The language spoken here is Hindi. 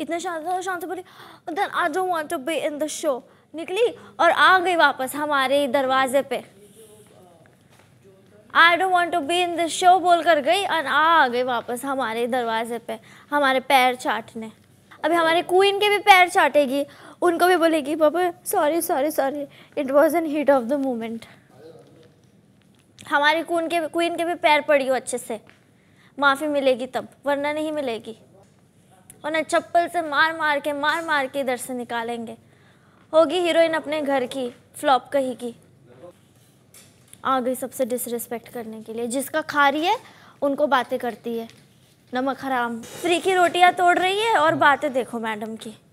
इतना शांत था शांत बोली then I don't want to be in the show निकली और आ गई वापस हमारे दरवाजे पे I don't want to be in the show बोल कर गई और आ गई वापस हमारे दरवाजे पे हमारे पैर चाटने अभी हमारे क्वीन के भी पैर चाटेगी उनको भी बोलेगी पापा sorry sorry sorry it was an heat of the moment हमारी क्वीन के क्वीन के भी पैर पड़ी हो अच्छे से माफ़ी मिलेगी तब वरना नहीं मिलेगी वरना चप्पल से मार मार के मार मार के इधर से निकालेंगे होगी हीरोइन अपने घर की फ्लॉप कहीं की आ गई सबसे डिसरिस्पेक्ट करने के लिए जिसका खा रही है उनको बातें करती है नमक हराम फ्री की रोटियां तोड़ रही है और बातें देखो मैडम की